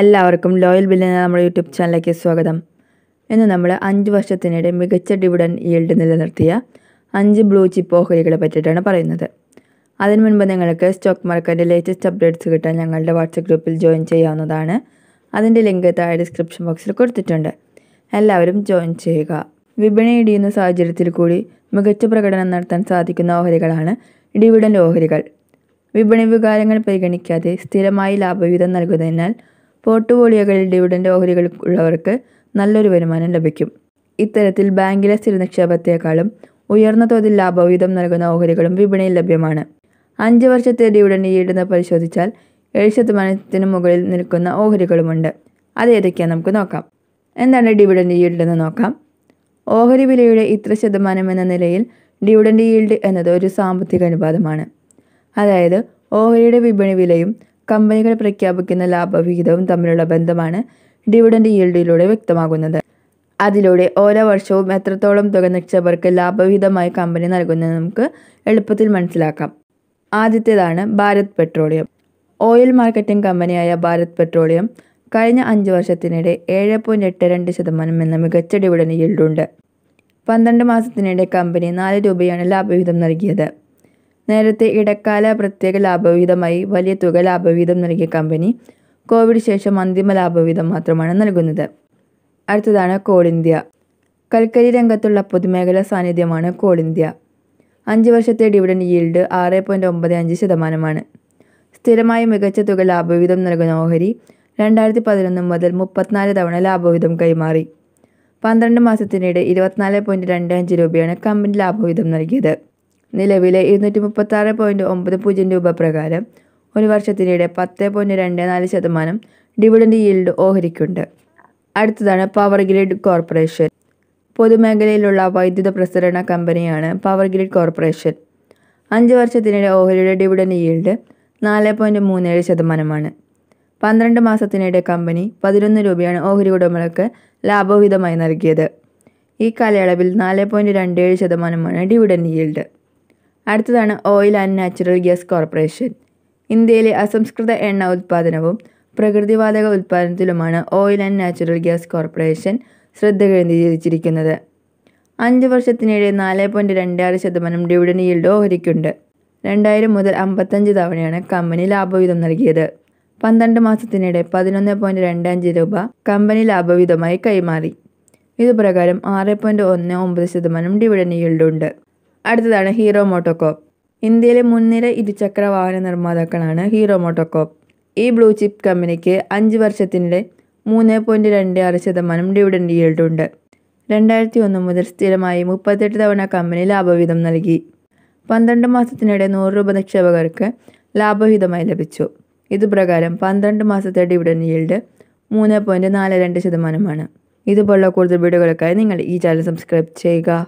എല്ലാവർക്കും ലോയൽ ബില്ലിന് നമ്മുടെ യൂട്യൂബ് ചാനലിലേക്ക് സ്വാഗതം ഇന്ന് നമ്മൾ അഞ്ച് വർഷത്തിനിടെ മികച്ച ഡിവിഡൻ ഈൽഡ് നിലനിർത്തിയ അഞ്ച് ബ്ലൂ ചിപ്പ് ഓഹരികളെ പറ്റിയിട്ടാണ് പറയുന്നത് അതിനു മുൻപ് നിങ്ങൾക്ക് സ്റ്റോക്ക് മാർക്കറ്റിൻ്റെ ലേറ്റസ്റ്റ് അപ്ഡേറ്റ്സ് കിട്ടാൻ ഞങ്ങളുടെ വാട്സപ്പ് ഗ്രൂപ്പിൽ ജോയിൻ ചെയ്യാവുന്നതാണ് അതിൻ്റെ ലിങ്ക് താഴെ ഡിസ്ക്രിപ്ഷൻ ബോക്സിൽ കൊടുത്തിട്ടുണ്ട് എല്ലാവരും ജോയിൻ ചെയ്യുക വിപണി ഇടിയുന്ന സാഹചര്യത്തിൽ കൂടി മികച്ച പ്രകടനം നടത്താൻ സാധിക്കുന്ന ഓഹരികളാണ് ഡിവിഡൻ ഓഹരികൾ വിപണി വികാരങ്ങൾ പരിഗണിക്കാതെ സ്ഥിരമായി ലാഭവിഹിതം നൽകുന്നതിനാൽ പോർട്ട്ഫോളിയോകളിൽ ഡിവിഡൻ്റ് ഓഹരികൾ ഉള്ളവർക്ക് നല്ലൊരു വരുമാനം ലഭിക്കും ഇത്തരത്തിൽ ബാങ്കിലെ സ്ഥിര നിക്ഷേപത്തെക്കാളും ഉയർന്ന തോതിൽ ലാഭവിഹിതം നൽകുന്ന ഓഹരികളും വിപണിയിൽ ലഭ്യമാണ് അഞ്ച് വർഷത്തെ ഡിവിഡൻ്റ് ഈടുന്ന പരിശോധിച്ചാൽ ഏഴ് ശതമാനത്തിന് മുകളിൽ നിൽക്കുന്ന ഓഹരികളുമുണ്ട് അത് ഏതൊക്കെയാണ് നമുക്ക് നോക്കാം എന്താണ് ഡിവിഡൻ്റ് ഈൽഡ് എന്ന് നോക്കാം ഓഹരി വിലയുടെ ഇത്ര ശതമാനം എന്ന നിലയിൽ ഡിവിഡൻ്റ് ഈൽഡ് എന്നത് ഒരു സാമ്പത്തിക അനുപാതമാണ് അതായത് ഓഹരിയുടെ വിപണി വിലയും കമ്പനികൾ പ്രഖ്യാപിക്കുന്ന ലാഭവിഹിതവും തമ്മിലുള്ള ബന്ധമാണ് ഡിവിഡൻഡ് ഈൽഡിലൂടെ വ്യക്തമാകുന്നത് അതിലൂടെ ഓരോ വർഷവും എത്രത്തോളം തുക നിക്ഷേപകർക്ക് ലാഭവിഹിതമായി കമ്പനി നൽകുന്നത് നമുക്ക് എളുപ്പത്തിൽ മനസ്സിലാക്കാം ആദ്യത്തേതാണ് ഭാരത് പെട്രോളിയം ഓയിൽ മാർക്കറ്റിംഗ് കമ്പനിയായ ഭാരത് പെട്രോളിയം കഴിഞ്ഞ അഞ്ച് വർഷത്തിനിടെ ഏഴ് പോയിൻറ്റ് എട്ട് രണ്ട് ശതമാനം എന്ന മികച്ച ഡിവിഡൻ ഈൽഡുണ്ട് പന്ത്രണ്ട് മാസത്തിനിടെ കമ്പനി നാല് രൂപയാണ് ലാഭവിഹിതം നൽകിയത് നേരത്തെ ഇടക്കാല പ്രത്യേക ലാഭവിഹിതമായി വലിയ തുക ലാഭവിഹിതം നൽകിയ കമ്പനി കോവിഡ് ശേഷം അന്തിമ ലാഭവിഹിതം മാത്രമാണ് നൽകുന്നത് അടുത്തതാണ് കോൾ ഇന്ത്യ കൽക്കരി രംഗത്തുള്ള പൊതുമേഖലാ സാന്നിധ്യമാണ് കോൾ ഇന്ത്യ അഞ്ച് വർഷത്തെ ഡിവിഡൻഡ് ഈൽഡ് ആറ് പോയിൻറ്റ് ഒമ്പത് അഞ്ച് ശതമാനമാണ് സ്ഥിരമായി മികച്ച തുക ലാഭവിഹിതം നൽകുന്ന ഓഹരി രണ്ടായിരത്തി പതിനൊന്ന് മുതൽ മുപ്പത്തിനാല് തവണ ലാഭവിഹിതം കൈമാറി പന്ത്രണ്ട് മാസത്തിനിടെ ഇരുപത്തിനാല് പോയിൻറ്റ് രണ്ട് അഞ്ച് രൂപയാണ് കമ്പനി ലാഭവിഹിതം നൽകിയത് നിലവിലെ ഇരുന്നൂറ്റി മുപ്പത്തി ആറ് പോയിന്റ് ഒമ്പത് പൂജ്യം രൂപ പ്രകാരം ഒരു വർഷത്തിനിടെ പത്ത് പോയിന്റ് രണ്ട് നാല് ശതമാനം ഡിവിഡൻഡ് ഈൽഡ് ഓഹരിക്കുണ്ട് അടുത്തതാണ് പവർ ഗ്രിഡ് കോർപ്പറേഷൻ പൊതുമേഖലയിലുള്ള വൈദ്യുത പ്രസരണ കമ്പനിയാണ് പവർ ഗ്രിഡ് കോർപ്പറേഷൻ അഞ്ച് വർഷത്തിനിടെ ഓഹരിയുടെ ഡിവിഡൻഡ് ഈൽഡ് നാല് പോയിന്റ് മൂന്ന് ഏഴ് ശതമാനമാണ് പന്ത്രണ്ട് മാസത്തിനിടെ കമ്പനി പതിനൊന്ന് രൂപയാണ് ഓഹരി ഉടമകൾക്ക് ലാഭവിഹിതമായി നൽകിയത് ഈ കാലയളവിൽ നാല് പോയിന്റ് രണ്ട് ഏഴ് ശതമാനമാണ് ഡിവിഡൻഡ് ഈൽഡ് അടുത്തതാണ് oil and natural gas corporation ഇന്ത്യയിലെ അസംസ്കൃത എണ്ണ ഉൽപ്പാദനവും പ്രകൃതിവാതക ഉൽപ്പാദനത്തിലുമാണ് oil and natural gas corporation ശ്രദ്ധ കേന്ദ്രീകരിച്ചിരിക്കുന്നത് അഞ്ച് വർഷത്തിനിടെ നാല് പോയിൻറ്റ് രണ്ടാറ് ശതമാനം ഡിവിഡൻഡ് ഈൽഡ് ഓഹരിക്കുണ്ട് രണ്ടായിരം മുതൽ അമ്പത്തഞ്ച് തവണയാണ് കമ്പനി ലാഭവിഹിതം നൽകിയത് പന്ത്രണ്ട് മാസത്തിനിടെ പതിനൊന്ന് പോയിൻറ്റ് രണ്ടഞ്ച് രൂപ കമ്പനി ലാഭവിഹിതമായി കൈമാറി ഇതുപ്രകാരം ആറ് പോയിന്റ് ഒന്ന് ഒമ്പത് ശതമാനം ഡിവിഡൻഡ് ഈൽഡുണ്ട് അടുത്തതാണ് ഹീറോ മോട്ടോകോപ്പ് ഇന്ത്യയിലെ മുൻനിര ഇരുചക്ര വാഹന നിർമ്മാതാക്കളാണ് ഹീറോ മോട്ടോകോപ്പ് ഈ ബ്ലൂ ചിപ്പ് കമ്പനിക്ക് അഞ്ച് വർഷത്തിനിടെ മൂന്ന് പോയിൻറ്റ് രണ്ട് ആറ് ശതമാനം ഡിവിഡൻഡ് ഈൽഡ് ഉണ്ട് രണ്ടായിരത്തി ഒന്ന് മുതൽ സ്ഥിരമായി മുപ്പത്തെട്ട് തവണ കമ്പനി ലാഭവിഹിതം നൽകി പന്ത്രണ്ട് മാസത്തിനിടെ നൂറ് രൂപ നിക്ഷേപകർക്ക് ലാഭവിഹിതമായി ലഭിച്ചു ഇതുപ്രകാരം പന്ത്രണ്ട് മാസത്തെ ഡിവിഡൻഡ് ഈൽഡ് മൂന്ന് പോയിൻറ്റ് നാല് രണ്ട് ശതമാനമാണ് ഇതുപോലുള്ള കൂടുതൽ വീഡിയോകൾക്കായി നിങ്ങൾ ഈ ചാനൽ സബ്സ്ക്രൈബ് ചെയ്യുക